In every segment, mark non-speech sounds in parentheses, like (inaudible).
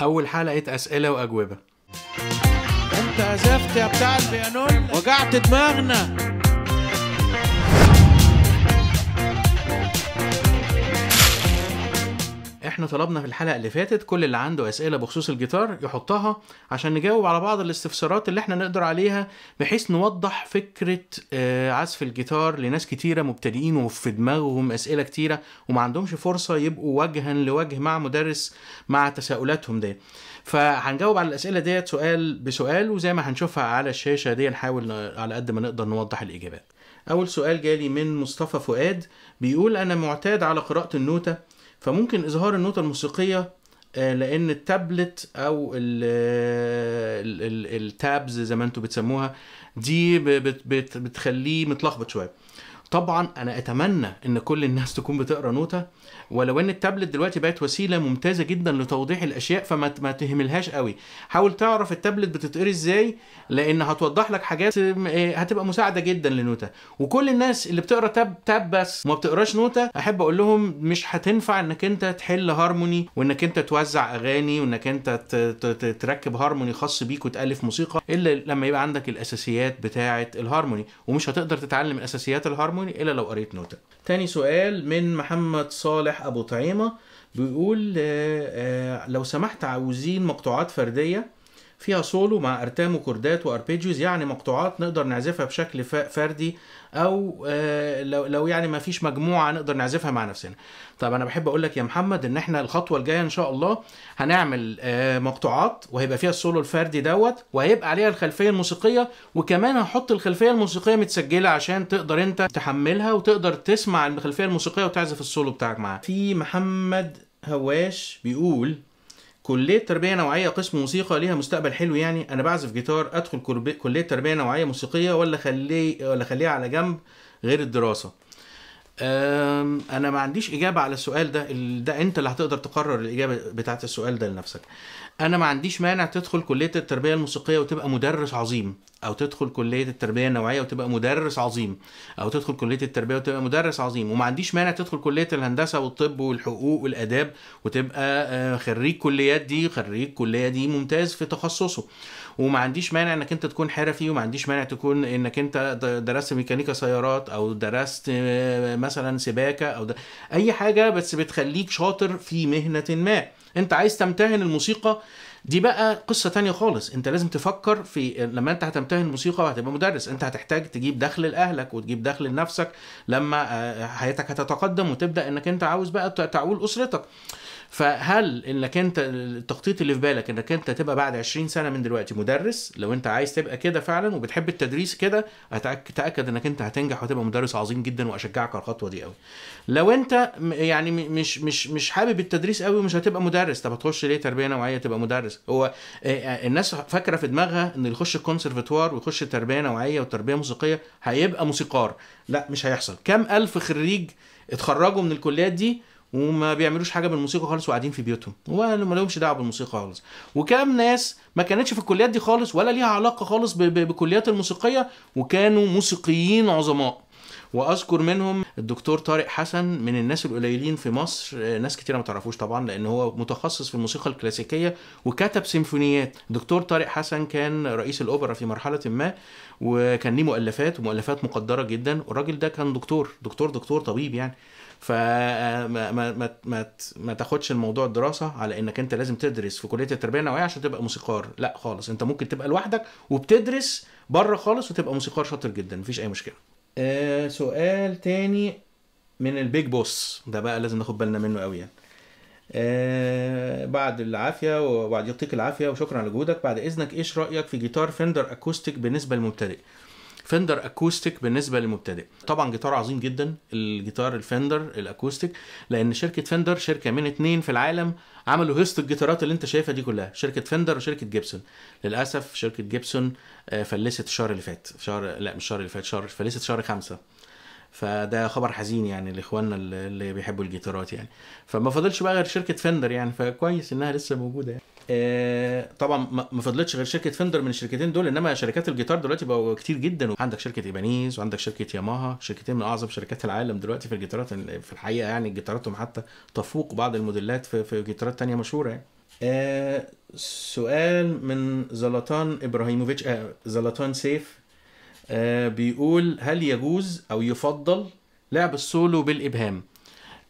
أول حلقة أسئلة وأجوبة أنت عزفت يا بتاع البيانون وجعت دماغنا احنا طلبنا في الحلقه اللي فاتت كل اللي عنده اسئله بخصوص الجيتار يحطها عشان نجاوب على بعض الاستفسارات اللي احنا نقدر عليها بحيث نوضح فكره آه، عزف الجيتار لناس كتيره مبتدئين وفي دماغهم اسئله كتيره وما عندهمش فرصه يبقوا وجها لوجه مع مدرس مع تساؤلاتهم دي فهنجاوب على الاسئله ديت سؤال بسؤال وزي ما هنشوفها على الشاشه دي نحاول على قد ما نقدر نوضح الاجابات اول سؤال جالي من مصطفى فؤاد بيقول انا معتاد على قراءه النوته فممكن اظهار النوتة الموسيقية آه، لان التابلت او آه، التابز زي ما انتم بتسموها دي بتخليه متلخبط شويه طبعا انا اتمنى ان كل الناس تكون بتقرا نوتة ولو ان التابلت دلوقتي بقت وسيله ممتازه جدا لتوضيح الاشياء فما ما تهملهاش قوي حاول تعرف التابلت بتتقري ازاي لان هتوضح لك حاجات آه، هتبقى مساعده جدا لنوتة وكل الناس اللي بتقرا تاب تاب بس وما بتقراش نوتة احب اقول لهم مش هتنفع انك انت تحل هارموني وانك انت توزع اغاني وانك انت تركب هارموني خاص بيك وتالف موسيقى الا لما يبقى عندك الاساسيات بتاعه الهارموني ومش هتقدر تتعلم اساسيات الهارموني الا لو قريت نوتة تاني سؤال من محمد صالح مفتاح ابو طعيمه بيقول آه، آه، لو سمحت عاوزين مقطوعات فرديه فيها سولو مع ارتام وكوردات واربيجيوز يعني مقطوعات نقدر نعزفها بشكل فردي او آه، لو يعني ما فيش مجموعه نقدر نعزفها مع نفسنا طب انا بحب اقول لك يا محمد ان احنا الخطوه الجايه ان شاء الله هنعمل آه، مقطوعات وهيبقى فيها السولو الفردي دوت وهيبقى عليها الخلفيه الموسيقيه وكمان هحط الخلفيه الموسيقيه متسجله عشان تقدر انت تحملها وتقدر تسمع الخلفيه الموسيقيه وتعزف السولو بتاعك معاها في محمد هواش بيقول كلية تربية نوعية قسم موسيقى ليها مستقبل حلو يعني أنا بعزف جيتار أدخل كلية تربية نوعية موسيقية ولا خليه ولا خليه على جنب غير الدراسة انا ما عنديش اجابه على السؤال ده ده انت اللي هتقدر تقرر الاجابه بتاعت السؤال ده لنفسك انا ما عنديش مانع تدخل كليه التربيه الموسيقيه وتبقى مدرس عظيم او تدخل كليه التربيه النوعيه وتبقى مدرس عظيم او تدخل كليه التربيه وتبقى مدرس عظيم وما عنديش مانع تدخل كليه الهندسه والطب والحقوق والاداب وتبقى آه، خريج كليات دي خريج كليه دي ممتاز في تخصصه وما عنديش مانع انك انت تكون حرفي وما عنديش مانع تكون انك انت درست ميكانيكا سيارات او درست آه، مثلا سباكه او اي حاجه بس بتخليك شاطر في مهنه ما انت عايز تمتهن الموسيقى دي بقى قصه تانية خالص انت لازم تفكر في لما انت هتمتهن موسيقى وهتبقى مدرس انت هتحتاج تجيب دخل لاهلك وتجيب دخل لنفسك لما آه، حياتك هتتقدم وتبدا انك انت عاوز بقى تعول اسرتك فهل انك انت التخطيط اللي في بالك انك انت تبقى بعد 20 سنه من دلوقتي مدرس لو انت عايز تبقى كده فعلا وبتحب التدريس كده هتاكد انك انت هتنجح وتبقى مدرس عظيم جدا واشجعك على الخطوه دي قوي لو انت يعني مش مش مش حابب التدريس قوي ومش هتبقى مدرس طب هتخش ليه تربيه نوعيه تبقى مدرس هو آه، آه، الناس فاكره في دماغها ان اللي يخش الكونسرفتوار ويخش تربيه نوعيه وتربيه موسيقيه هيبقى موسيقار لا مش هيحصل كم الف خريج اتخرجوا من الكليات دي وما بيعملوش حاجه بالموسيقى خالص وقاعدين في بيوتهم وما لهمش دعوه بالموسيقى خالص وكام ناس ما كانتش في الكليات دي خالص ولا ليها علاقه خالص بكليات الموسيقيه وكانوا موسيقيين عظماء واذكر منهم الدكتور طارق حسن من الناس القليلين في مصر ناس كتير ما تعرفوش طبعا لان هو متخصص في الموسيقى الكلاسيكيه وكتب سيمفونيات دكتور طارق حسن كان رئيس الاوبرا في مرحله ما وكان ليه مؤلفات ومؤلفات مقدره جدا والراجل ده كان دكتور دكتور دكتور طبيب يعني فما آه، ما ما ما, تاخدش الموضوع الدراسه على انك انت لازم تدرس في كليه التربيه النوعيه عشان تبقى موسيقار لا خالص انت ممكن تبقى لوحدك وبتدرس بره خالص وتبقى موسيقار شاطر جدا مفيش اي مشكله آه سؤال تاني من البيج بوس ده بقى لازم ناخد بالنا منه قوي يعني آه بعد العافيه وبعد يعطيك العافيه وشكرا على جهودك بعد اذنك ايش رايك في جيتار فندر اكوستيك بالنسبه للمبتدئ فندر اكوستيك بالنسبه للمبتدئ طبعا جيتار عظيم جدا الجيتار الفندر الاكوستيك لان شركه فندر شركه من اتنين في العالم عملوا هيست الجيتارات اللي انت شايفها دي كلها شركه فندر وشركه جيبسون للاسف شركه جيبسون آه، فلست الشهر اللي فات شهر لا مش الشهر اللي فات شهر فلست شهر خمسة فده خبر حزين يعني لاخواننا اللي بيحبوا الجيتارات يعني فما فاضلش بقى غير شركه فندر يعني فكويس انها لسه موجوده يعني. آه، طبعا ما فضلتش غير شركه فندر من الشركتين دول انما شركات الجيتار دلوقتي بقوا كتير جدا عندك شركه ايبانيز وعندك شركه ياماها شركتين من اعظم شركات العالم دلوقتي في الجيتارات في الحقيقه يعني جيتاراتهم حتى تفوق بعض الموديلات في, في جيتارات تانية مشهوره يعني. آه سؤال من زلطان ابراهيموفيتش آه زلطان سيف آه بيقول هل يجوز او يفضل لعب السولو بالابهام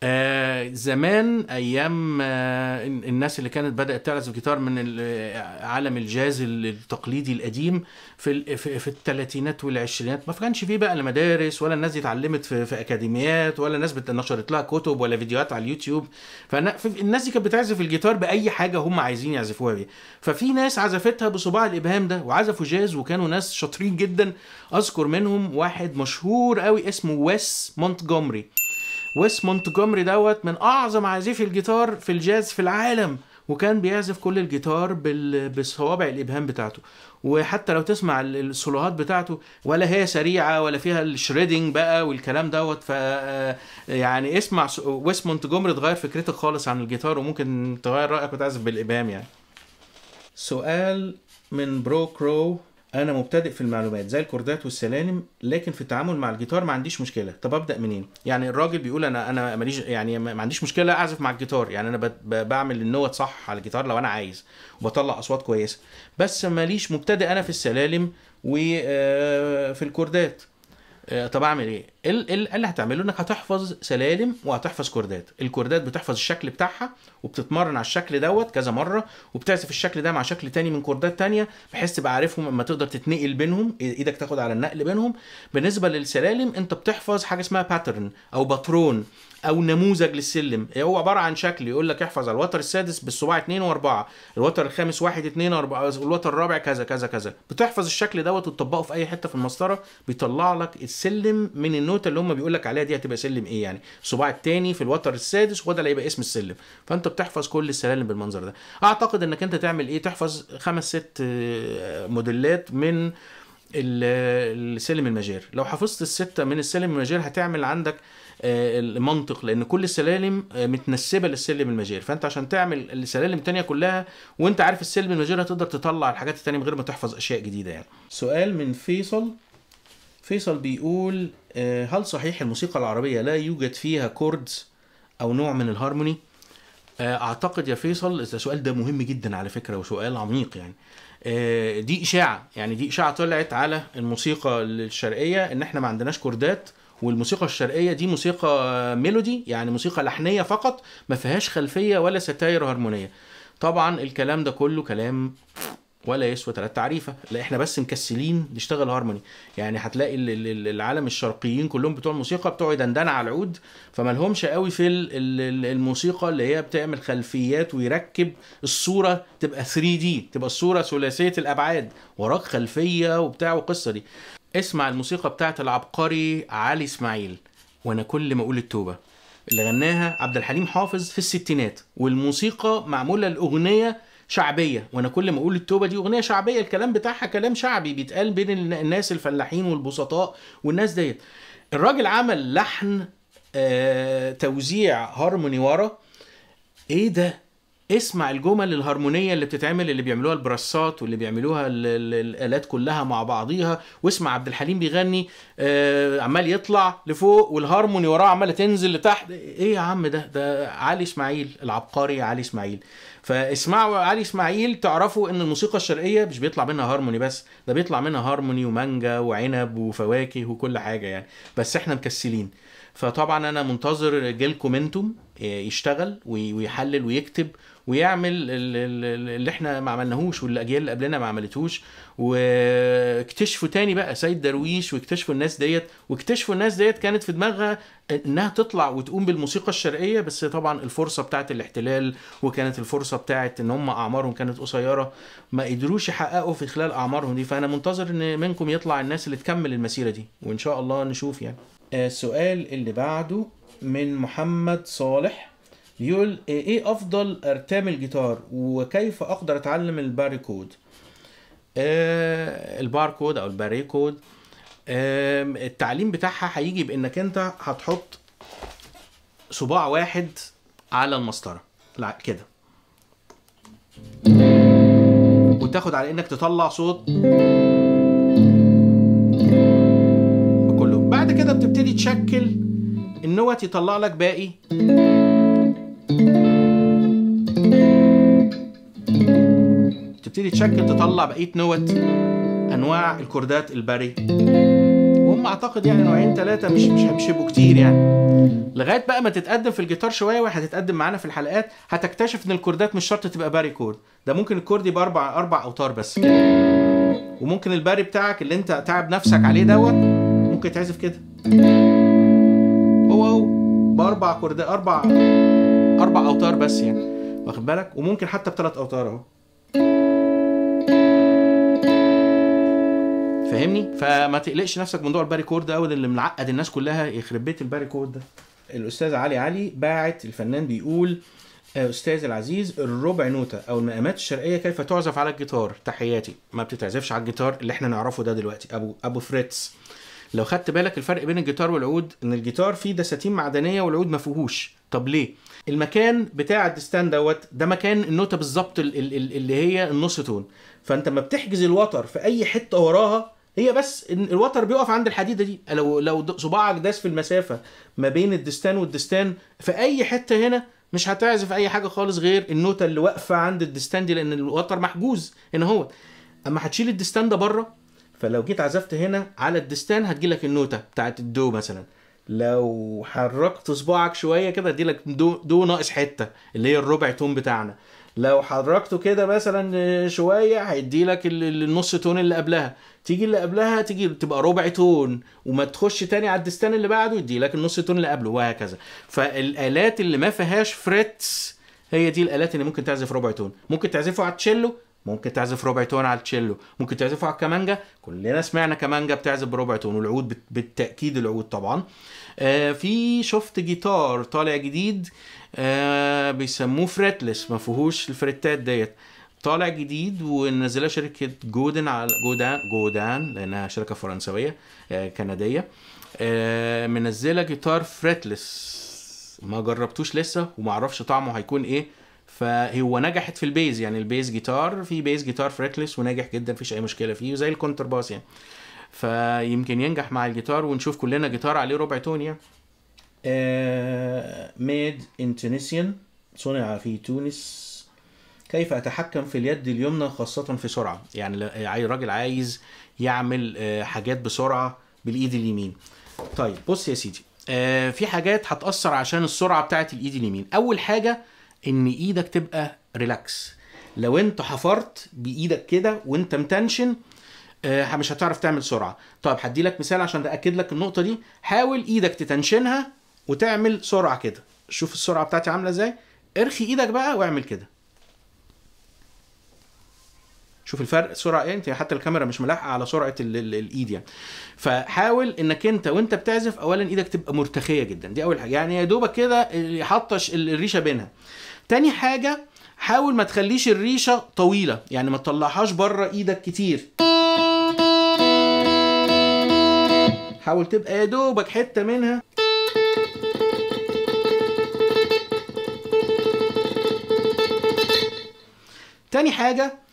آه زمان ايام آه الناس اللي كانت بدات تعزف جيتار من آه، عالم الجاز التقليدي القديم في في, في الثلاثينات والعشرينات ما كانش فيه بقى لا مدارس ولا الناس دي اتعلمت في, في اكاديميات ولا ناس نشرت لها كتب ولا فيديوهات على اليوتيوب فالناس دي كانت بتعزف الجيتار باي حاجه هم عايزين يعزفوها بيها ففي ناس عزفتها بصباع الابهام ده وعزفوا جاز وكانوا ناس شاطرين جدا اذكر منهم واحد مشهور قوي اسمه ويس مونتجومري ويس مونتجومري دوت من اعظم عازفي الجيتار في الجاز في العالم وكان بيعزف كل الجيتار بصوابع الابهام بتاعته وحتى لو تسمع السولوهات بتاعته ولا هي سريعه ولا فيها الشريدنج بقى والكلام دوت ف يعني اسمع ويس مونتجومري تغير فكرتك خالص عن الجيتار وممكن تغير رايك وتعزف بالابهام يعني سؤال من برو كرو انا مبتدئ في المعلومات زي الكوردات والسلالم لكن في التعامل مع الجيتار ما عنديش مشكله طب ابدا منين يعني الراجل بيقول انا انا ماليش يعني ما عنديش مشكله اعزف مع الجيتار يعني انا بعمل النوت صح على الجيتار لو انا عايز وبطلع اصوات كويسه بس ماليش مبتدئ انا في السلالم وفي آه، الكوردات آه، طب اعمل ايه اللي هتعمله انك هتحفظ سلالم وهتحفظ كوردات الكوردات بتحفظ الشكل بتاعها وبتتمرن على الشكل دوت كذا مره وبتعزف الشكل ده مع شكل تاني من كوردات تانية بحيث تبقى عارفهم اما تقدر تتنقل بينهم ايدك تاخد على النقل بينهم بالنسبه للسلالم انت بتحفظ حاجه اسمها باترن او باترون او نموذج للسلم هو عباره عن شكل يقول لك احفظ الوتر السادس بالصباع 2 و4 الوتر الخامس 1 2 4 الوتر الرابع كذا كذا كذا بتحفظ الشكل دوت وتطبقه في اي حته في المسطره بيطلع لك السلم من النوت النوته اللي هم بيقول لك عليها دي هتبقى سلم ايه يعني الصباع الثاني في الوتر السادس وده اللي هيبقى اسم السلم فانت بتحفظ كل السلالم بالمنظر ده اعتقد انك انت تعمل ايه تحفظ خمس ست آه، موديلات من السلم المجال لو حفظت الستة من السلم المجال هتعمل عندك آه، المنطق لان كل السلالم آه، متنسبة للسلم المجال فانت عشان تعمل السلالم الثانيه كلها وانت عارف السلم المجال هتقدر تطلع الحاجات التانية من غير ما تحفظ اشياء جديدة يعني سؤال من فيصل فيصل بيقول آه، هل صحيح الموسيقى العربية لا يوجد فيها كوردز أو نوع من الهارموني؟ آه، اعتقد يا فيصل السؤال ده مهم جدا على فكره وسؤال عميق يعني آه، دي اشاعه يعني دي اشاعه طلعت على الموسيقى الشرقيه ان احنا ما عندناش كوردات والموسيقى الشرقيه دي موسيقى ميلودي يعني موسيقى لحنيه فقط ما فيهاش خلفيه ولا ستاير هارمونيه طبعا الكلام ده كله كلام ولا يسوى ثلاث تعريفه لا احنا بس مكسلين نشتغل هارموني يعني هتلاقي العالم الشرقيين كلهم بتوع الموسيقى بتوع دندنه على العود فما لهمش قوي في الموسيقى اللي هي بتعمل خلفيات ويركب الصوره تبقى 3 دي تبقى الصوره ثلاثيه الابعاد وراك خلفيه وبتاع والقصه دي اسمع الموسيقى بتاعه العبقري علي اسماعيل وانا كل ما اقول التوبه اللي غناها عبد الحليم حافظ في الستينات والموسيقى معموله الاغنيه شعبيه وانا كل ما اقول التوبه دي اغنيه شعبيه الكلام بتاعها كلام شعبي بيتقال بين الناس الفلاحين والبسطاء والناس ديت الراجل عمل لحن آه توزيع هارموني ورا ايه ده اسمع الجمل الهارمونيه اللي بتتعمل اللي بيعملوها البراسات واللي بيعملوها الالات كلها مع بعضيها واسمع عبد الحليم بيغني آه عمال يطلع لفوق والهارموني وراه عماله تنزل لتحت ايه يا عم ده ده علي اسماعيل العبقري علي اسماعيل فاسمعوا علي اسماعيل تعرفوا ان الموسيقى الشرقيه مش بيطلع منها هارموني بس ده بيطلع منها هارموني ومانجا وعنب وفواكه وكل حاجه يعني بس احنا مكسلين فطبعا انا منتظر جيلكم انتم آه، يشتغل ويحلل ويكتب ويعمل اللي احنا ما عملناهوش واللي الاجيال اللي قبلنا ما عملتهوش و... اكتشفوا تاني بقى سيد درويش واكتشفوا الناس ديت واكتشفوا الناس ديت كانت في دماغها انها تطلع وتقوم بالموسيقى الشرقيه بس طبعا الفرصه بتاعه الاحتلال وكانت الفرصه بتاعه ان هم اعمارهم كانت قصيره ما قدروش يحققوا في خلال اعمارهم دي فانا منتظر ان منكم يطلع الناس اللي تكمل المسيره دي وان شاء الله نشوف يعني آه، السؤال اللي بعده من محمد صالح بيقول ايه, إيه افضل ارتام الجيتار وكيف اقدر اتعلم الباريكود آه، الباركود او الباريكود التعليم بتاعها هيجي بانك انت هتحط صباع واحد على المسطره كده وتاخد على انك تطلع صوت كله بعد كده بتبتدي تشكل النوت يطلع لك باقي تبتدي تشكل تطلع بقيه نوت انواع الكوردات الباري وهم اعتقد يعني نوعين ثلاثه مش مش هيمشبوا كتير يعني لغايه بقى ما تتقدم في الجيتار شويه وهتتقدم معانا في الحلقات هتكتشف ان الكوردات مش شرط تبقى باري كورد ده ممكن الكورد يبقى اربع اربع اوتار بس وممكن الباري بتاعك اللي انت تعب نفسك عليه دوت ممكن يتعزف كده هو هو باربع كورد اربع اربع اوتار بس يعني واخد بالك وممكن حتى بثلاث اوتار اهو فاهمني فما تقلقش نفسك من موضوع الباريكورد ده اللي معقد الناس كلها يخرب بيت الباريكورد ده الاستاذ علي علي باعت الفنان بيقول آه، استاذ العزيز الربع نوتة او المقامات الشرقية كيف تعزف على الجيتار تحياتي ما بتتعزفش على الجيتار اللي احنا نعرفه ده دلوقتي ابو ابو فريتز لو خدت بالك الفرق بين الجيتار والعود ان الجيتار فيه دساتين معدنيه والعود ما فيهوش طب ليه المكان بتاع الدستان دوت ده مكان النوتة بالظبط اللي هي النص تون فانت ما بتحجز الوتر في اي حتة وراها هي بس الوتر بيقف عند الحديده دي لو لو صباعك داس في المسافه ما بين الدستان والدستان في اي حته هنا مش هتعزف اي حاجه خالص غير النوته اللي واقفه عند الدستان دي لان الوتر محجوز هنا هو اما هتشيل الدستان ده بره فلو جيت عزفت هنا على الدستان هتجيلك النوته بتاعت الدو مثلا لو حركت صباعك شويه كده هتجيلك دو, دو ناقص حته اللي هي الربع تون بتاعنا لو حركته كده مثلا شويه هيدي لك النص تون اللي قبلها تيجي اللي قبلها تيجي تبقى ربع تون وما تخش تاني على الدستان اللي بعده يدي لك النص تون اللي قبله وهكذا فالالات اللي ما فيهاش فريتس هي دي الالات اللي ممكن تعزف ربع تون ممكن تعزفه على التشيلو ممكن تعزف ربع تون على التشيلو ممكن تعزفه على الكمانجا كلنا سمعنا كمانجا بتعزف بربع تون والعود بالتاكيد العود طبعا آه في شفت جيتار طالع جديد آه بيسموه فريتلس ما فيهوش الفريتات ديت طالع جديد ونزلها شركه جودن على جودان جودان لانها شركه فرنسويه آه كنديه آه، منزله جيتار فريتلس ما جربتوش لسه ومعرفش طعمه هيكون ايه فهو نجحت في البيز يعني البيز جيتار في بيز جيتار فريتلس وناجح جدا مفيش اي مشكله فيه زي الكونتر باس يعني فيمكن ينجح مع الجيتار ونشوف كلنا جيتار عليه ربع تون يعني ميد ان تونسيان صنع في تونس كيف اتحكم في اليد اليمنى خاصه في سرعه يعني الراجل عايز يعمل آه، حاجات بسرعه بالايد اليمين طيب بص يا سيدي آه، في حاجات هتاثر عشان السرعه بتاعه الايد اليمين اول حاجه ان ايدك تبقى ريلاكس لو انت حفرت بايدك كده وانت متنشن آه، مش هتعرف تعمل سرعه طيب هدي لك مثال عشان تاكد لك النقطه دي حاول ايدك تتنشنها وتعمل سرعه كده شوف السرعه بتاعتي عامله ازاي ارخي ايدك بقى واعمل كده شوف الفرق سرعه ايه يعني، انت حتى الكاميرا مش ملاحقه على سرعه الايد يعني فحاول انك انت وانت بتعزف اولا ايدك تبقى مرتخيه جدا دي اول حاجه يعني يا دوبك كده يحطش الريشه بينها تاني حاجه حاول ما تخليش الريشه طويله يعني ما تطلعهاش بره ايدك كتير حاول تبقى يا دوبك حته منها تاني حاجه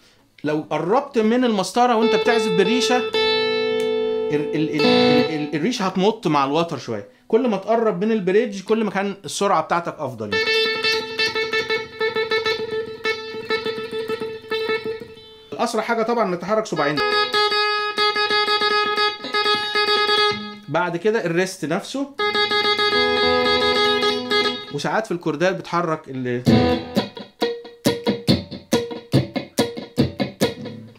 لو قربت من المسطره وانت بتعزف بالريشه ال ال ال الريشه هتمط مع الوتر شويه كل ما تقرب من البريدج كل ما كان السرعه بتاعتك افضل يعني. اسرع حاجه طبعا نتحرك سبعين بعد كده الريست نفسه وساعات في الكوردات بتحرك اللي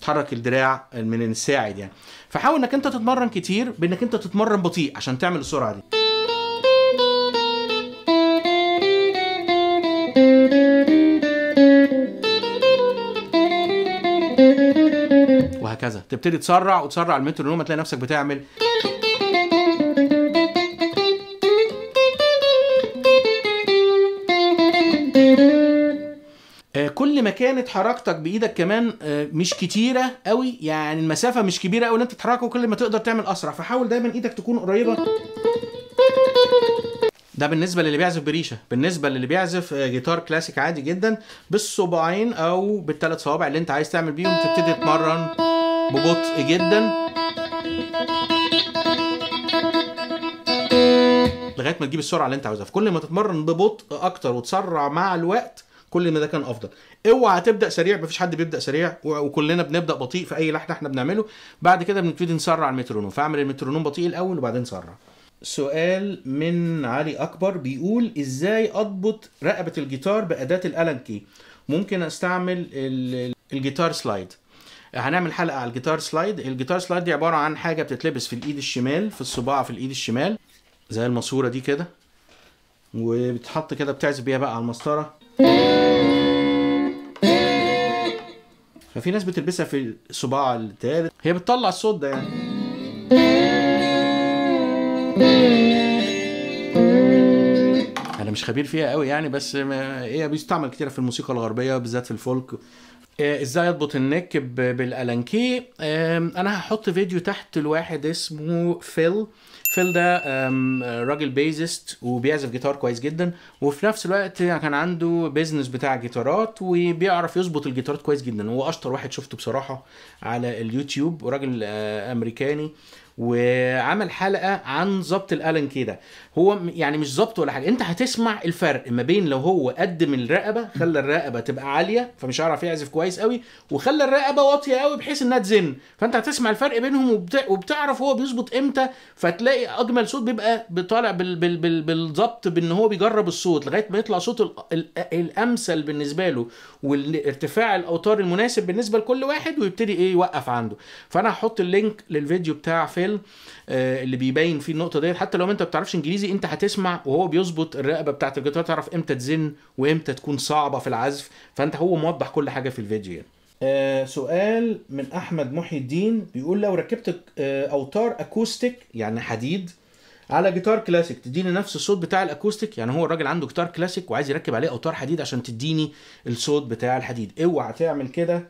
تحرك الدراع من الساعد يعني فحاول انك انت تتمرن كتير بانك انت تتمرن بطيء عشان تعمل السرعه دي وهكذا تبتدي تسرع وتسرع المترونوم تلاقي نفسك بتعمل ما كانت حركتك بايدك كمان آه، مش كتيره قوي يعني المسافه مش كبيره قوي انت تتحركه كل ما تقدر تعمل اسرع فحاول دايما ايدك تكون قريبه ده بالنسبه للي بيعزف بريشه بالنسبه للي بيعزف آه، جيتار كلاسيك عادي جدا بالصباعين او بالثلاث صوابع اللي انت عايز تعمل بيهم تبتدي تتمرن ببطء جدا لغايه ما تجيب السرعه اللي انت عاوزها فكل ما تتمرن ببطء اكتر وتسرع مع الوقت كل ما ده كان افضل اوعى تبدا سريع مفيش حد بيبدا سريع وكلنا بنبدا بطيء في اي لحن احنا بنعمله بعد كده بنبتدي نسرع المترونوم فاعمل المترونوم بطيء الاول وبعدين سرع سؤال من علي اكبر بيقول ازاي اضبط رقبه الجيتار باداه الالان كي ممكن استعمل الجيتار سلايد هنعمل حلقه على الجيتار سلايد الجيتار سلايد دي عباره عن حاجه بتتلبس في الايد الشمال في الصباع في الايد الشمال زي الماسوره دي كده وبتحط كده بتعزف بيها بقى على المسطره ففي ناس بتلبسها في صباع الثالث هي بتطلع الصوت ده يعني انا مش خبير فيها قوي يعني بس هي بيستعمل كتير في الموسيقى الغربيه بالذات في الفولك آه، ازاي اضبط النك بالالانكي انا هحط فيديو تحت الواحد اسمه فيل فيل ده راجل بيزست وبيعزف جيتار كويس جدا وفي نفس الوقت كان عنده بيزنس بتاع جيتارات وبيعرف يظبط الجيتارات كويس جدا هو اشطر واحد شفته بصراحه على اليوتيوب وراجل آه، امريكاني وعمل حلقه عن ظبط الالن كده هو يعني مش ظابط ولا حاجه انت هتسمع الفرق ما بين لو هو قدم الرقبه خلى الرقبه تبقى عاليه فمش هيعرف يعزف كويس قوي وخلى الرقبه واطيه قوي بحيث انها تزن فانت هتسمع الفرق بينهم وبتعرف هو بيظبط امتى فتلاقي اجمل صوت بيبقى طالع بالظبط بان هو بيجرب الصوت لغايه ما يطلع صوت الامثل بالنسبه له والارتفاع الاوتار المناسب بالنسبه لكل واحد ويبتدي ايه يوقف عنده فانا هحط اللينك للفيديو بتاع فيل آه، اللي بيبين فيه النقطه ديت حتى لو انت ما بتعرفش انجليزي الانجليزي انت هتسمع وهو بيظبط الرقبه بتاعت الجيتار تعرف امتى تزن وامتى تكون صعبه في العزف فانت هو موضح كل حاجه في الفيديو يعني. آه سؤال من احمد محي الدين بيقول لو ركبت آه اوتار اكوستيك يعني حديد على جيتار كلاسيك تديني نفس الصوت بتاع الاكوستيك يعني هو الراجل عنده جيتار كلاسيك وعايز يركب عليه اوتار حديد عشان تديني الصوت بتاع الحديد اوعى تعمل كده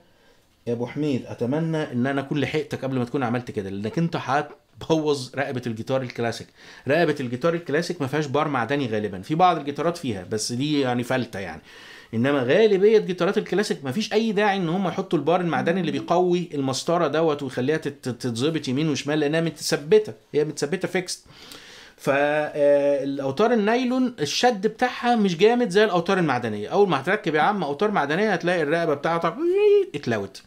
يا ابو حميد اتمنى ان انا اكون لحقتك قبل ما تكون عملت كده لانك انت بوظ رقبه الجيتار الكلاسيك رقبه الجيتار الكلاسيك ما فيهاش بار معدني غالبا في بعض الجيتارات فيها بس دي يعني فلته يعني انما غالبيه جيتارات الكلاسيك ما فيش اي داعي ان هم يحطوا البار المعدني اللي بيقوي المسطره دوت ويخليها تتظبط يمين وشمال لانها متثبته هي متثبته فيكست فالاوتار آه، النايلون الشد بتاعها مش جامد زي الاوتار المعدنيه اول ما هتركب يا عم اوتار معدنيه هتلاقي الرقبه بتاعتك اتلوت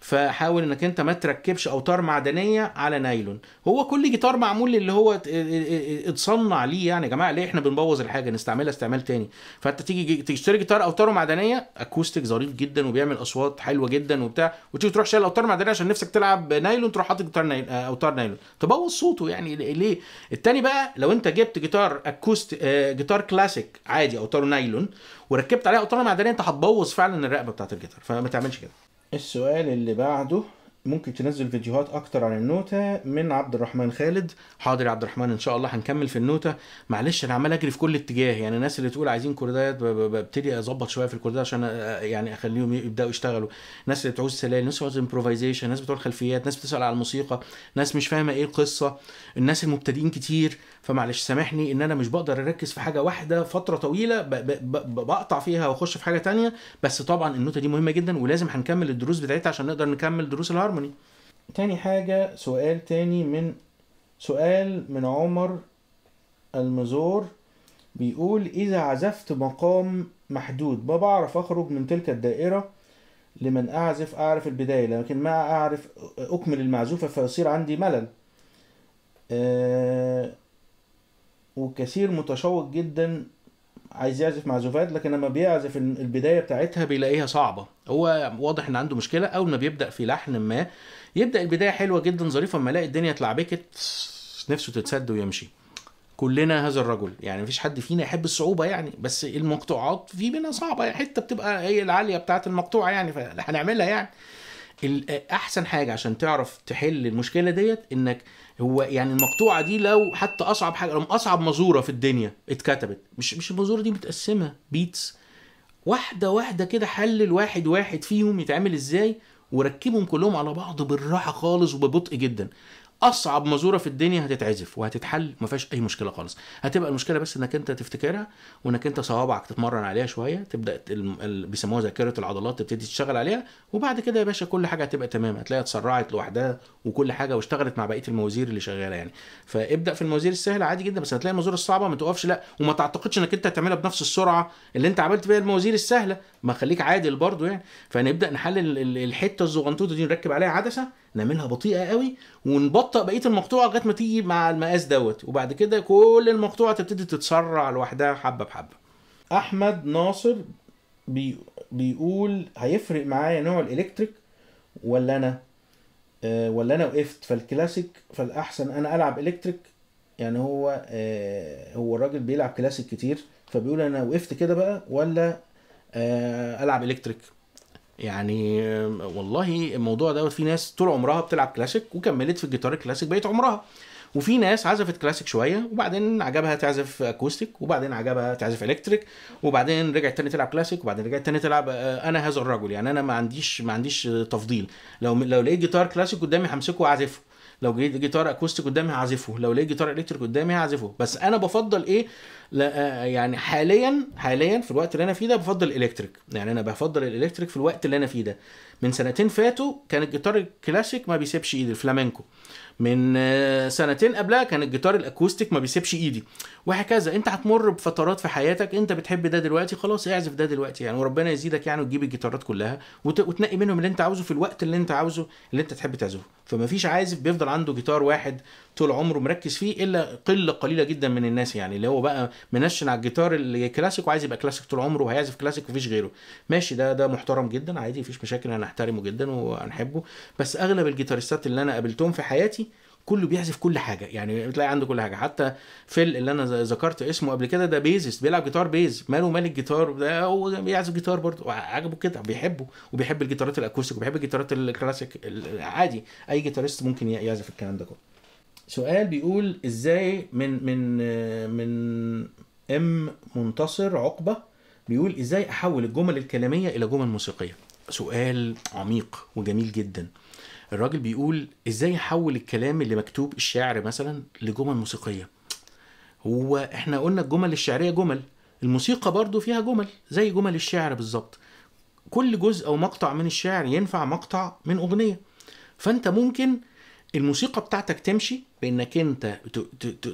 فحاول انك انت ما تركبش اوتار معدنيه على نايلون هو كل جيتار معمول اللي هو اتصنع ليه يعني يا جماعه ليه احنا بنبوظ الحاجه نستعملها استعمال تاني فانت تيجي تشتري جيتار اوتاره معدنيه اكوستيك ظريف جدا وبيعمل اصوات حلوه جدا وبتاع وتيجي تروح شايل اوتار معدنيه عشان نفسك تلعب نايلون تروح حاطط جيتار اوتار نايلون تبوظ صوته يعني ليه التاني بقى لو انت جبت جيتار اكوست آه، جيتار كلاسيك عادي اوتاره نايلون وركبت عليه اوتار معدنيه انت هتبوظ فعلا الرقبه بتاعت الجيتار فما تعملش كده السؤال اللي بعده ممكن تنزل فيديوهات اكتر عن النوتة من عبد الرحمن خالد حاضر يا عبد الرحمن ان شاء الله هنكمل في النوتة معلش انا عمال اجري في كل اتجاه يعني الناس اللي تقول عايزين كوردات ببتدي اظبط شويه في الكوردات عشان آه، آه، يعني اخليهم يبداوا يشتغلوا الناس اللي بتعوز سلال ناس بتعوز امبروفيزيشن ناس بتوع خلفيات ناس بتسال على الموسيقى ناس مش فاهمه ايه القصه الناس المبتدئين كتير فمعلش سامحني ان انا مش بقدر اركز في حاجه واحده فتره طويله بقطع فيها واخش في حاجه تانية بس طبعا النوته دي مهمه جدا ولازم هنكمل الدروس بتاعتها عشان نقدر نكمل دروس الهارموني تاني حاجه سؤال تاني من سؤال من عمر المزور بيقول اذا عزفت مقام محدود ما بعرف اخرج من تلك الدائره لمن اعزف اعرف البدايه لكن ما اعرف اكمل المعزوفه فيصير عندي ملل أه وكثير متشوق جدا عايز يعزف معزوفات لكن لما بيعزف البدايه بتاعتها بيلاقيها صعبه هو واضح ان عنده مشكله اول ما بيبدا في لحن ما يبدا البدايه حلوه جدا ظريفه اما الاقي الدنيا اتلعبكت نفسه تتسد ويمشي كلنا هذا الرجل يعني مفيش حد فينا يحب الصعوبه يعني بس المقطوعات في منها صعبه حته بتبقى هي العاليه بتاعه المقطوعه يعني فهنعملها يعني احسن حاجه عشان تعرف تحل المشكله ديت انك هو يعني المقطوعه دي لو حتى اصعب حاجه اصعب مزوره في الدنيا اتكتبت مش مش المزوره دي متقسمه بيتس واحده واحده كده حلل واحد واحد فيهم يتعمل ازاي وركبهم كلهم على بعض بالراحه خالص وببطء جدا اصعب مازوره في الدنيا هتتعزف وهتتحل ما فيهاش اي مشكله خالص هتبقى المشكله بس انك انت تفتكرها وانك انت صوابعك تتمرن عليها شويه تبدا ال... بيسموها ذاكره العضلات تبتدي تشتغل عليها وبعد كده يا باشا كل حاجه هتبقى تمام هتلاقيها اتسرعت لوحدها وكل حاجه واشتغلت مع بقيه الموازير اللي شغاله يعني فابدا في الموازير السهله عادي جدا بس هتلاقي المزورة الصعبه ما توقفش لا وما تعتقدش انك انت هتعملها بنفس السرعه اللي انت عملت بيها الموازير السهله ما خليك عادل برضو يعني فنبدا نحلل الحته الزغنطوطه دي نركب عليها عدسه نعملها بطيئه قوي ونبطئ بقيه المقطوعه لغايه ما تيجي مع المقاس دوت وبعد كده كل المقطوعه تبتدي تتسرع لوحدها حبه بحبه احمد ناصر بي... بيقول هيفرق معايا نوع الالكتريك ولا انا أه ولا انا وقفت فالكلاسيك فالاحسن انا العب الكتريك يعني هو أه هو الراجل بيلعب كلاسيك كتير فبيقول انا وقفت كده بقى ولا أه العب الكتريك يعني والله الموضوع دوت في ناس طول عمرها بتلعب كلاسيك وكملت في الجيتار الكلاسيك بقيت عمرها وفي ناس عزفت كلاسيك شويه وبعدين عجبها تعزف اكوستيك وبعدين عجبها تعزف الكتريك وبعدين رجعت تاني تلعب كلاسيك وبعدين رجعت تاني تلعب آه، انا هذا الرجل يعني انا ما عنديش ما عنديش تفضيل لو لو لقيت جيتار كلاسيك قدامي همسكه واعزفه لو لقيت جيتار اكوستيك قدامي هعزفه لو لقيت جيتار الكتريك قدامي هعزفه بس انا بفضل ايه لا آه، يعني حاليا حاليا في الوقت اللي انا فيه ده بفضل الالكتريك يعني انا بفضل الالكتريك في الوقت اللي انا فيه ده من سنتين فاتوا كان الجيتار الكلاسيك ما بيسيبش ايدي الفلامينكو من آه، سنتين قبلها كان الجيتار الاكوستيك ما بيسيبش ايدي وهكذا انت هتمر بفترات في حياتك انت بتحب ده دلوقتي خلاص اعزف ده دلوقتي يعني وربنا يزيدك يعني وتجيب الجيتارات كلها وتنقي منهم اللي انت عاوزه في الوقت اللي انت عاوزه اللي انت تحب تعزفه فما فيش عازف بيفضل عنده جيتار واحد طول عمره مركز فيه الا قله قليله جدا من الناس يعني اللي هو بقى منشن على الجيتار الكلاسيك وعايز يبقى كلاسيك طول عمره وهيعزف كلاسيك ومفيش غيره ماشي ده ده محترم جدا عادي مفيش مشاكل انا احترمه جدا وهنحبه بس اغلب الجيتارستات اللي انا قابلتهم في حياتي كله بيعزف كل حاجه يعني بتلاقي عنده كل حاجه حتى فيل اللي انا ذكرت اسمه قبل كده ده بيزست بيلعب جيتار بيز ماله مال الجيتار ده هو بيعزف جيتار برضه عجبه كده بيحبه وبيحب الجيتارات الاكوستيك وبيحب الجيتارات الكلاسيك عادي اي جيتارست ممكن يعزف الكلام ده كله سؤال بيقول ازاي من من من ام منتصر عقبه بيقول ازاي احول الجمل الكلاميه الى جمل موسيقيه سؤال عميق وجميل جدا الراجل بيقول ازاي احول الكلام اللي مكتوب الشعر مثلا لجمل موسيقيه هو احنا قلنا الجمل الشعريه جمل الموسيقى برضو فيها جمل زي جمل الشعر بالظبط كل جزء او مقطع من الشعر ينفع مقطع من اغنيه فانت ممكن الموسيقى بتاعتك تمشي بانك انت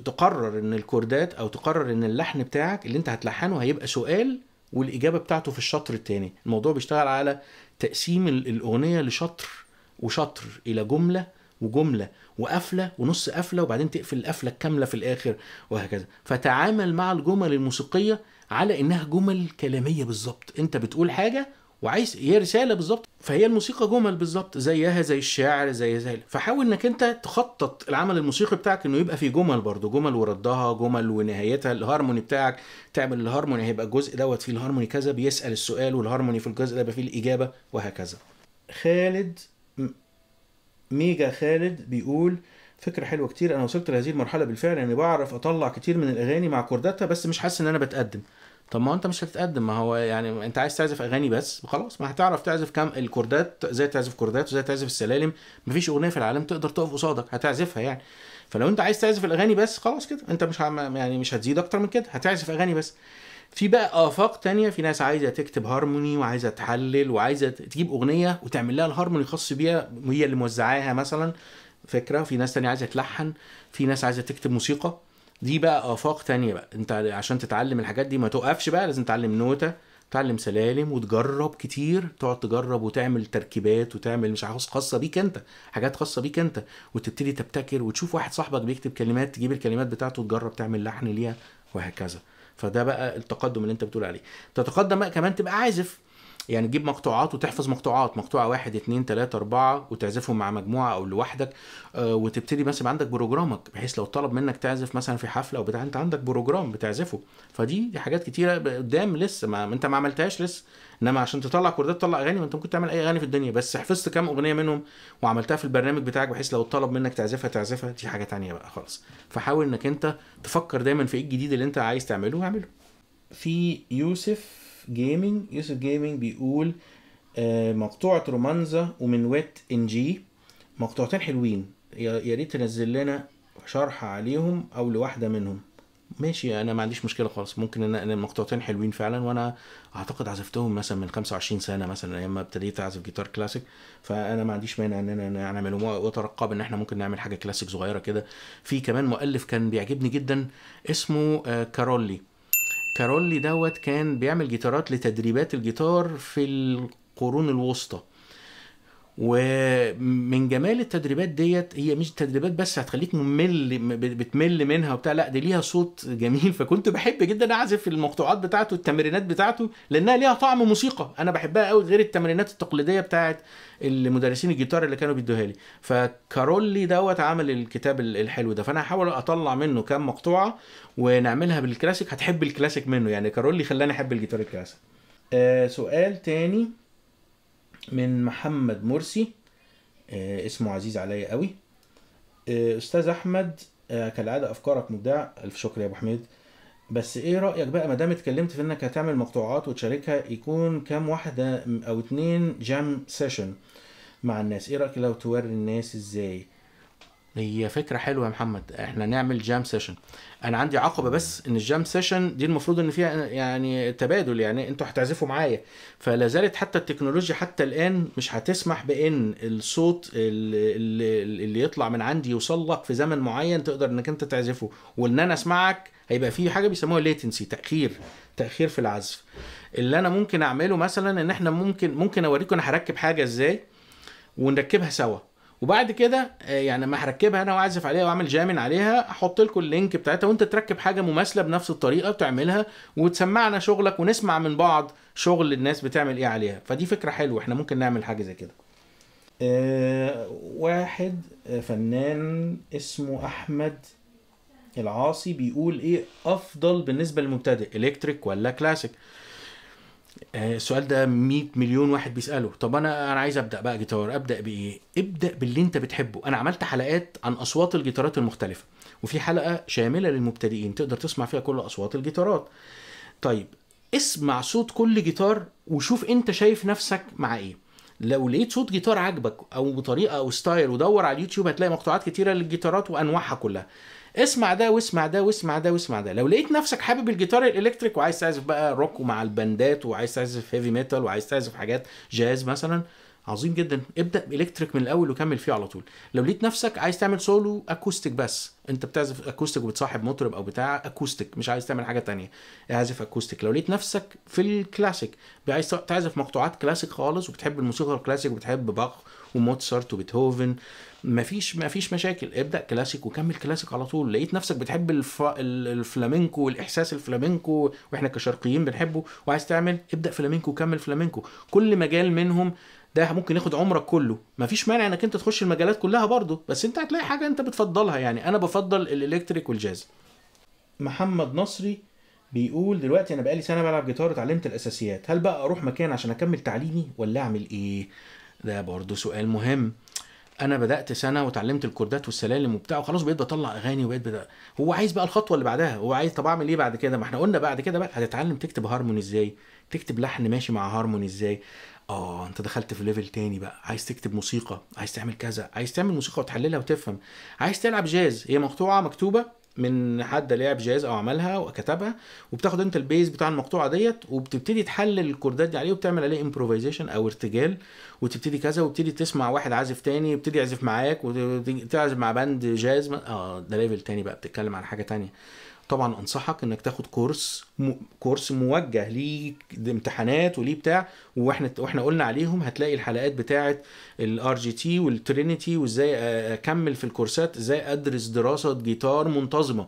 تقرر ان الكوردات او تقرر ان اللحن بتاعك اللي انت هتلحنه هيبقى سؤال والاجابه بتاعته في الشطر الثاني الموضوع بيشتغل على تقسيم الاغنيه لشطر وشطر الى جمله وجمله وقفله ونص قفله وبعدين تقفل القفله الكامله في الاخر وهكذا فتعامل مع الجمل الموسيقيه على انها جمل كلاميه بالظبط انت بتقول حاجه وعايز هي رساله بالظبط فهي الموسيقى جمل بالظبط زيها زي الشاعر زي زي فحاول انك انت تخطط العمل الموسيقي بتاعك انه يبقى فيه جمل برضه جمل وردها جمل ونهايتها الهارموني بتاعك تعمل الهارموني هيبقى الجزء دوت فيه الهارموني كذا بيسال السؤال والهارموني في الجزء ده يبقى فيه الاجابه وهكذا خالد ميجا خالد بيقول فكره حلوه كتير انا وصلت لهذه المرحله بالفعل اني يعني بعرف اطلع كتير من الاغاني مع كورداتا بس مش حاسس ان انا بتقدم طب ما انت مش هتتقدم ما هو يعني انت عايز تعزف اغاني بس خلاص ما هتعرف تعزف كام الكوردات زي تعزف كوردات وزي تعزف السلالم مفيش اغنيه في العالم تقدر تقف قصادك هتعزفها يعني فلو انت عايز تعزف الاغاني بس خلاص كده انت مش يعني مش هتزيد اكتر من كده هتعزف اغاني بس في بقى افاق تانية في ناس عايزه تكتب هارموني وعايزه تحلل وعايزه تجيب اغنيه وتعمل لها الهارموني الخاص بيها هي اللي موزعاها مثلا فكره في ناس تانية عايزه تلحن في ناس عايزه تكتب موسيقى دي بقى افاق تانية بقى انت عشان تتعلم الحاجات دي ما توقفش بقى لازم تتعلم نوتة تعلم سلالم وتجرب كتير تقعد تجرب وتعمل تركيبات وتعمل مش عاوز خاصه بيك انت حاجات خاصه بيك انت وتبتدي تبتكر وتشوف واحد صاحبك بيكتب كلمات تجيب الكلمات بتاعته وتجرب تعمل لحن ليها وهكذا فده بقى التقدم اللي انت بتقول عليه تتقدم بقى كمان تبقى عازف يعني تجيب مقطوعات وتحفظ مقطوعات مقطوعه واحد اتنين تلاته اربعه وتعزفهم مع مجموعه او لوحدك آه، وتبتدي مثلا عندك بروجرامك بحيث لو طلب منك تعزف مثلا في حفله او بتاع انت عندك بروجرام بتعزفه فدي دي حاجات كتيره قدام لسه ما انت ما عملتهاش لسه انما عشان تطلع كوردات تطلع اغاني وانت ممكن تعمل اي اغاني في الدنيا بس حفظت كام اغنيه منهم وعملتها في البرنامج بتاعك بحيث لو طلب منك تعزفها تعزفها دي حاجه تانية بقى خالص فحاول انك انت تفكر دايما في ايه الجديد اللي انت عايز تعمله واعمله في يوسف جيمنج يوسف جيمنج بيقول آه، مقطوعة رومانزا ومن ويت ان جي مقطوعتين حلوين يا ريت تنزل لنا شرح عليهم او لواحده منهم ماشي انا ما عنديش مشكله خالص ممكن ان المقطوعتين حلوين فعلا وانا اعتقد عزفتهم مثلا من 25 سنه مثلا ايام ما ابتديت اعزف جيتار كلاسيك فانا ما عنديش مانع ان انا نعملهم واترقب ان احنا ممكن نعمل حاجه كلاسيك صغيره كده في كمان مؤلف كان بيعجبني جدا اسمه كارولي آه، كارولي دوت كان بيعمل جيتارات لتدريبات الجيتار في القرون الوسطى ومن جمال التدريبات ديت هي مش تدريبات بس هتخليك ممل بتمل منها وبتاع لا دي ليها صوت جميل (laughs) فكنت بحب جدا اعزف المقطوعات بتاعته التمرينات بتاعته لانها ليها طعم موسيقى انا بحبها قوي غير التمرينات التقليديه بتاعه المدرسين الجيتار اللي كانوا بيدوها لي فكارولي دوت عمل الكتاب الحلو ده فانا هحاول اطلع منه كام مقطوعه ونعملها بالكلاسيك هتحب الكلاسيك منه يعني كارولي خلاني احب الجيتار الكلاسيك آه سؤال تاني من محمد مرسي آه، اسمه عزيز عليا قوي آه، استاذ احمد آه، كالعاده افكارك مبدع الف شكر يا ابو حميد بس ايه رايك بقى ما دام اتكلمت في انك هتعمل مقطوعات وتشاركها يكون كام واحده او اتنين جام سيشن مع الناس ايه رايك لو توري الناس ازاي هي فكره حلوه يا محمد احنا نعمل جام سيشن انا عندي عقبه بس ان الجام سيشن دي المفروض ان فيها يعني تبادل يعني انتوا هتعزفوا معايا فلا زالت حتى التكنولوجيا حتى الان مش هتسمح بان الصوت اللي, اللي يطلع من عندي يوصل لك في زمن معين تقدر انك انت تعزفه وان انا اسمعك هيبقى في حاجه بيسموها ليتنسي تاخير تاخير في العزف اللي انا ممكن اعمله مثلا ان احنا ممكن ممكن اوريكم انا هركب حاجه ازاي ونركبها سوا وبعد كده آه، يعني ما هركبها انا واعزف عليها واعمل جامن عليها احط لكم اللينك بتاعتها وانت تركب حاجه مماثله بنفس الطريقه بتعملها وتسمعنا شغلك ونسمع من بعض شغل الناس بتعمل ايه عليها فدي فكره حلوه احنا ممكن نعمل حاجه زي كده أه واحد آه، فنان اسمه احمد العاصي بيقول ايه افضل بالنسبه للمبتدئ الكتريك ولا كلاسيك آه، السؤال ده 100 مليون واحد بيساله طب انا انا عايز ابدا بقى جيتار ابدا بايه ابدا باللي انت بتحبه انا عملت حلقات عن اصوات الجيتارات المختلفه وفي حلقه شامله للمبتدئين تقدر تسمع فيها كل اصوات الجيتارات طيب اسمع صوت كل جيتار وشوف انت شايف نفسك مع ايه لو لقيت صوت جيتار عاجبك او بطريقه او ستايل ودور على اليوتيوب هتلاقي مقطوعات كتيره للجيتارات وانواعها كلها اسمع ده واسمع ده واسمع ده واسمع ده لو لقيت نفسك حابب الجيتار الالكتريك وعايز تعزف بقى روك ومع البندات وعايز تعزف هيفي ميتال وعايز تعزف حاجات جاز مثلا عظيم جدا ابدا الكتريك من الاول وكمل فيه على طول لو لقيت نفسك عايز تعمل سولو اكوستيك بس انت بتعزف اكوستيك وبتصاحب مطرب او بتاع اكوستيك مش عايز تعمل حاجه تانية اعزف اكوستيك لو لقيت نفسك في الكلاسيك عايز تعزف مقطوعات كلاسيك خالص وبتحب الموسيقى الكلاسيك وبتحب باخ وموتسارت وبيتهوفن مفيش مفيش مشاكل ابدا كلاسيك وكمل كلاسيك على طول لقيت نفسك بتحب الف... الفلامينكو والاحساس الفلامينكو واحنا كشرقيين بنحبه وعايز تعمل ابدا فلامينكو وكمل فلامينكو كل مجال منهم ده ممكن ياخد عمرك كله مفيش مانع انك انت تخش المجالات كلها برضه بس انت هتلاقي حاجه انت بتفضلها يعني انا بفضل الالكتريك والجاز محمد نصري بيقول دلوقتي انا بقالي سنه بلعب جيتار اتعلمت الاساسيات هل بقى اروح مكان عشان اكمل تعليمي ولا اعمل ايه ده برضه سؤال مهم انا بدات سنه وتعلمت الكوردات والسلالم وبتاع وخلاص بقيت بطلع اغاني وبقيت بدأ هو عايز بقى الخطوه اللي بعدها هو عايز طب اعمل ايه بعد كده ما احنا قلنا بعد كده بقى هتتعلم تكتب هارموني ازاي تكتب لحن ماشي مع هارموني ازاي اه انت دخلت في ليفل تاني بقى عايز تكتب موسيقى عايز تعمل كذا عايز تعمل موسيقى وتحللها وتفهم عايز تلعب جاز هي مقطوعه مكتوبه من حد لعب جاز او عملها وكتبها وبتاخد انت البيز بتاع المقطوعه ديت وبتبتدي تحلل الكوردات دي عليه وبتعمل عليه امبروفيزيشن او ارتجال وتبتدي كذا وبتدي تسمع واحد عازف تاني يبتدي يعزف معاك وتعزف مع باند جاز اه ده ليفل تاني بقى بتتكلم عن حاجه تانيه طبعا انصحك انك تاخد كورس م... كورس موجه ليك امتحانات وليه بتاع واحنا واحنا قلنا عليهم هتلاقي الحلقات بتاعه الار جي تي والترينيتي وازاي اكمل في الكورسات ازاي ادرس دراسه جيتار منتظمه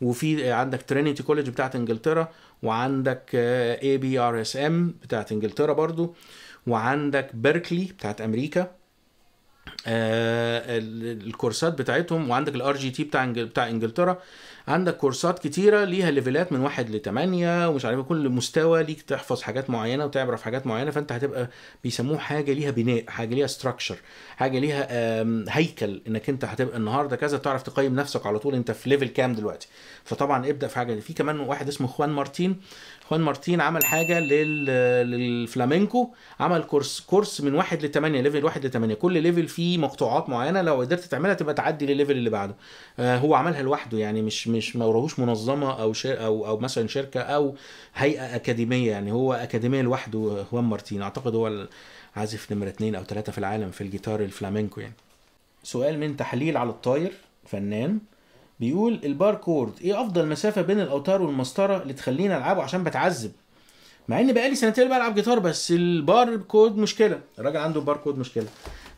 وفي عندك ترينيتي كولج بتاعت انجلترا وعندك اي بي ار اس ام بتاعت انجلترا برضو وعندك بيركلي بتاعت امريكا آه الكورسات بتاعتهم وعندك الار جي تي بتاع بتاع انجلترا عندك كورسات كتيره ليها ليفلات من واحد لثمانية ومش عارف إيه، كل مستوى ليك تحفظ حاجات معينه وتعرف حاجات معينه فانت هتبقى بيسموه حاجه ليها بناء حاجه ليها ستراكشر حاجه ليها هيكل انك انت هتبقى النهارده كذا تعرف تقيم نفسك على طول انت في ليفل كام دلوقتي فطبعا ابدا في حاجه في كمان واحد اسمه خوان مارتين خوان مارتين عمل حاجه لل... للفلامينكو عمل كورس كورس من واحد ل 8 ليفل واحد ل 8 كل ليفل فيه مقطوعات معينه لو قدرت تعملها تبقى تعدي لليفل اللي بعده آه هو عملها لوحده يعني مش مش ما وراهوش منظمه او شر... او او مثلا شركه او هيئه اكاديميه يعني هو اكاديميه لوحده آه، خوان مارتين اعتقد هو عازف نمره اثنين او ثلاثه في العالم في الجيتار الفلامينكو يعني سؤال من تحليل على الطاير فنان بيقول الباركود ايه افضل مسافه بين الاوتار والمسطره اللي تخليني العبه عشان بتعذب مع ان بقالي سنتين بلعب جيتار بس الباركود مشكله الراجل عنده الباركود مشكله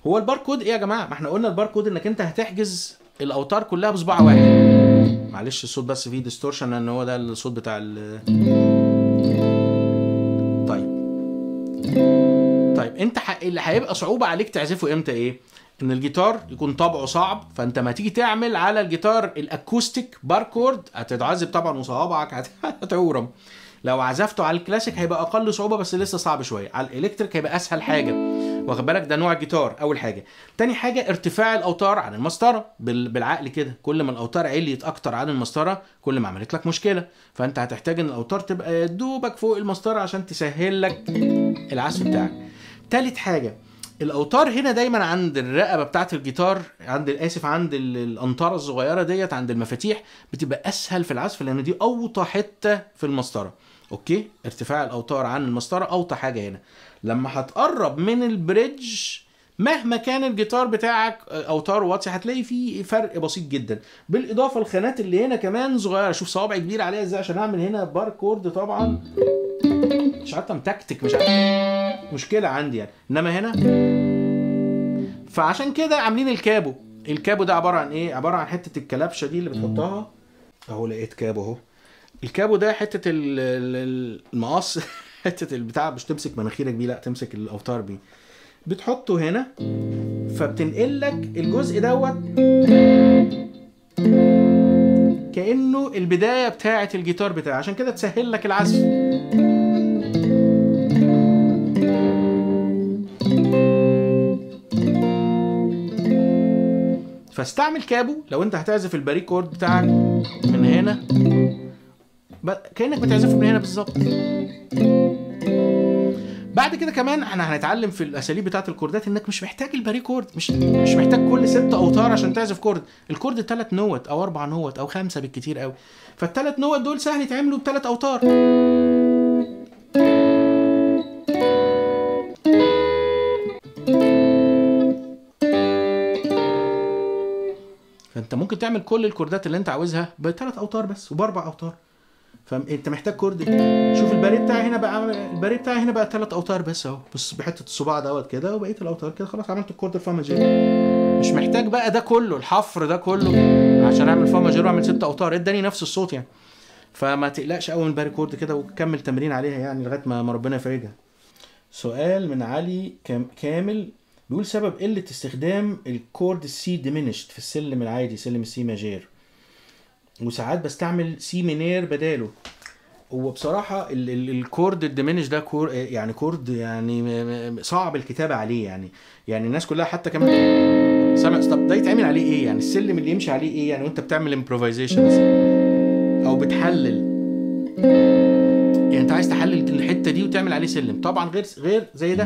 هو الباركود ايه يا جماعه ما احنا قلنا الباركود انك انت هتحجز الاوتار كلها بصباع واحد معلش الصوت بس فيه ديستورشن لان هو ده الصوت بتاع ال طيب طيب انت ح... اللي هيبقى صعوبه عليك تعزفه امتى ايه ان الجيتار يكون طبعه صعب فانت ما تيجي تعمل على الجيتار الاكوستيك باركورد هتتعذب طبعا وصوابعك (laughs) هتعورم لو عزفته على الكلاسيك هيبقى اقل صعوبه بس لسه صعب شويه على الالكتريك هيبقى اسهل حاجه واخد بالك ده نوع الجيتار اول حاجه تاني حاجه ارتفاع الاوتار عن المسطره بالعقل كده كل ما الاوتار عليت اكتر عن المسطره كل ما عملت لك مشكله فانت هتحتاج ان الاوتار تبقى دوبك فوق المسطره عشان تسهل لك العزف بتاعك تالت حاجه الاوتار هنا دايما عند الرقبه بتاعه الجيتار عند اسف عند القنطره الصغيره ديت عند المفاتيح بتبقى اسهل في العزف لان دي اوطى حته في المسطره اوكي ارتفاع الاوتار عن المسطره اوطى حاجه هنا لما هتقرب من البريدج مهما كان الجيتار بتاعك اوتار واتس هتلاقي فيه فرق بسيط جدا بالاضافه الخانات اللي هنا كمان صغيره شوف صوابعي كبيره عليها ازاي عشان اعمل هنا بار كورد طبعا مش حتى متكتك مش عارف مشكله عندي يعني انما هنا فعشان كده عاملين الكابو الكابو ده عباره عن ايه عباره عن حته الكلبشه دي اللي بتحطها اهو لقيت كابو اهو الكابو ده حته المقص (laughs) حته البتاع مش تمسك مناخيرك بيه لا تمسك الاوتار بيه بتحطه هنا فبتنقل لك الجزء دوت كانه البدايه بتاعه الجيتار بتاعي عشان كده تسهل لك العزف فاستعمل كابو لو انت هتعزف الباريكورد بتاعك من هنا كانك بتعزفه من هنا بالظبط بعد كده كمان احنا هنتعلم في الاساليب بتاعه الكوردات انك مش محتاج الباري كورد مش مش محتاج كل ست اوتار عشان تعزف كورد الكورد ثلاث نوت او اربع نوت او خمسه بالكتير قوي فالثلاث نوت دول سهل يتعملوا بثلاث اوتار فانت ممكن تعمل كل الكوردات اللي انت عاوزها بثلاث اوتار بس وباربع اوتار فانت محتاج كورد شوف الباريه بتاعي هنا بقى الباريه بتاعي هنا بقى ثلاث اوتار بس اهو بص بحته الصباع دوت كده وبقيه الاوتار كده خلاص عملت الكورد الفا ماجور مش محتاج بقى ده كله الحفر ده كله عشان اعمل فا ماجور واعمل ست اوتار اداني نفس الصوت يعني فما تقلقش قوي من الباري كورد كده وكمل تمرين عليها يعني لغايه ما ربنا يفرجها سؤال من علي كامل بيقول سبب قله استخدام الكورد السي ديمينشت في السلم العادي سلم السي ماجير وساعات بستعمل سي مينير بداله هو بصراحة الكورد الدمينش ده كور آه، يعني كورد يعني صعب الكتابة عليه يعني يعني الناس كلها حتى كمان سامع طب ده يتعمل عليه ايه يعني السلم اللي يمشي عليه ايه يعني وانت بتعمل امبروفيزيشن او بتحلل يعني انت عايز تحلل الحتة دي وتعمل عليه سلم طبعا غير غير زي ده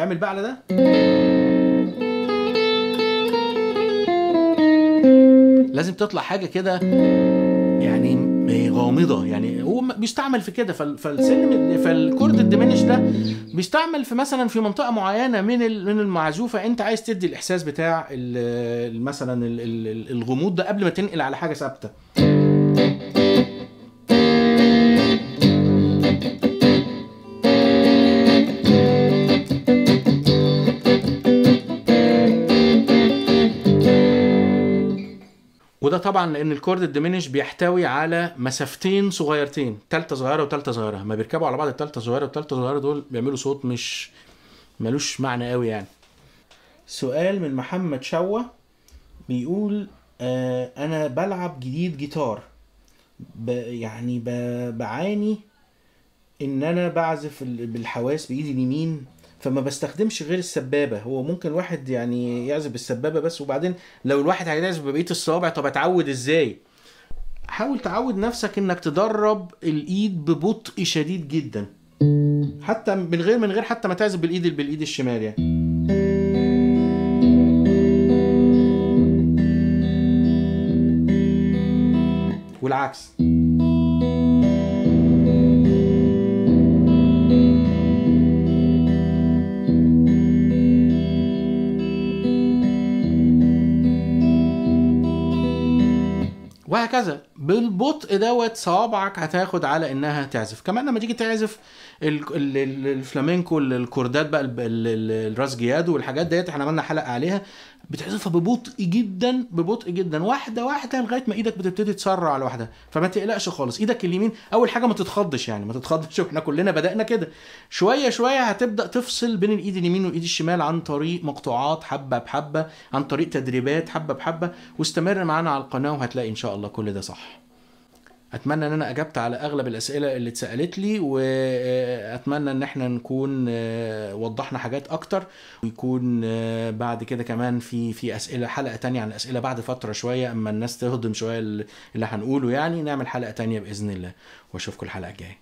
اعمل بقى على ده لازم تطلع حاجه كده يعني غامضه يعني هو بيستعمل في كده فالسلم فالكورد الدمنش ده بيستعمل في مثلا في منطقه معينه من من المعزوفه انت عايز تدي الاحساس بتاع مثلا الغموض ده قبل ما تنقل على حاجه ثابته طبعا لان الكورد الدمينش بيحتوي على مسافتين صغيرتين ثالثه صغيره وثالثه صغيره ما بيركبوا على بعض الثالثه صغيره والثالثه صغيره دول بيعملوا صوت مش ملوش معنى قوي يعني سؤال من محمد شوه بيقول آه انا بلعب جديد جيتار ب يعني ب بعاني ان انا بعزف بالحواس بايدي اليمين فما بستخدمش غير السبابه هو ممكن واحد يعني يعزف السبابه بس وبعدين لو الواحد هيعزف ببقيه الصوابع طب اتعود ازاي حاول تعود نفسك انك تدرب الايد ببطء شديد جدا حتى من غير من غير حتى ما تعزف بالايد بالايد الشمال يعني والعكس وهكذا بالبطء دوت صوابعك هتاخد على انها تعزف كمان لما تيجي تعزف الفلامينكو الكوردات بقى الراس جياد والحاجات ديت احنا عملنا حلقه عليها بتعزفها ببطء جدا ببطء جدا واحده واحده لغايه ما ايدك بتبتدي تسرع لوحدها فما تقلقش خالص ايدك اليمين اول حاجه ما تتخضش يعني ما تتخضش (laughs) واحنا كلنا بدانا كده شويه شويه هتبدا تفصل بين الايد اليمين والايد الشمال عن طريق مقطوعات حبه بحبه عن طريق تدريبات حبه بحبه واستمر معانا على القناه وهتلاقي ان شاء الله كل ده صح اتمنى ان انا اجبت على اغلب الاسئله اللي اتسالت لي واتمنى ان احنا نكون آه، وضحنا حاجات اكتر ويكون آه، بعد كده كمان في في اسئله حلقه تانية عن الاسئله بعد فتره شويه اما الناس تهضم شويه اللي هنقوله يعني نعمل حلقه تانية باذن الله واشوفكم الحلقه الجايه